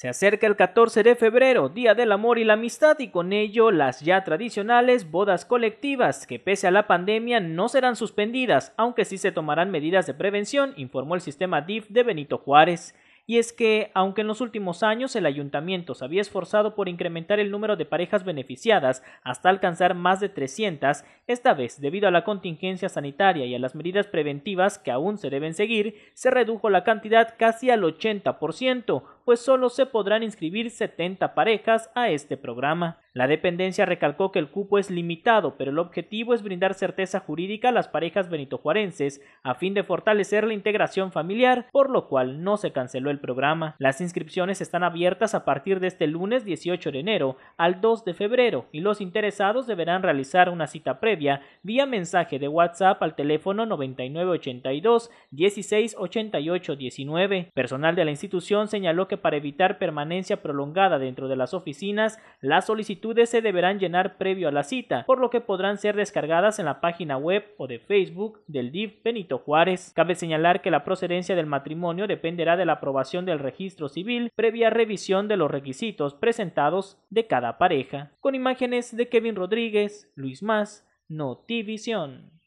Se acerca el 14 de febrero, Día del Amor y la Amistad, y con ello las ya tradicionales bodas colectivas, que pese a la pandemia no serán suspendidas, aunque sí se tomarán medidas de prevención, informó el sistema DIF de Benito Juárez. Y es que, aunque en los últimos años el ayuntamiento se había esforzado por incrementar el número de parejas beneficiadas hasta alcanzar más de 300, esta vez, debido a la contingencia sanitaria y a las medidas preventivas que aún se deben seguir, se redujo la cantidad casi al 80%, pues solo se podrán inscribir 70 parejas a este programa. La dependencia recalcó que el cupo es limitado, pero el objetivo es brindar certeza jurídica a las parejas benitojuarenses a fin de fortalecer la integración familiar, por lo cual no se canceló el programa. Las inscripciones están abiertas a partir de este lunes 18 de enero al 2 de febrero y los interesados deberán realizar una cita previa vía mensaje de WhatsApp al teléfono 9982 168819. Personal de la institución señaló que para evitar permanencia prolongada dentro de las oficinas, las solicitudes se deberán llenar previo a la cita, por lo que podrán ser descargadas en la página web o de Facebook del DIF Benito Juárez. Cabe señalar que la procedencia del matrimonio dependerá de la aprobación del registro civil previa revisión de los requisitos presentados de cada pareja. Con imágenes de Kevin Rodríguez, Luis Más, Notivisión.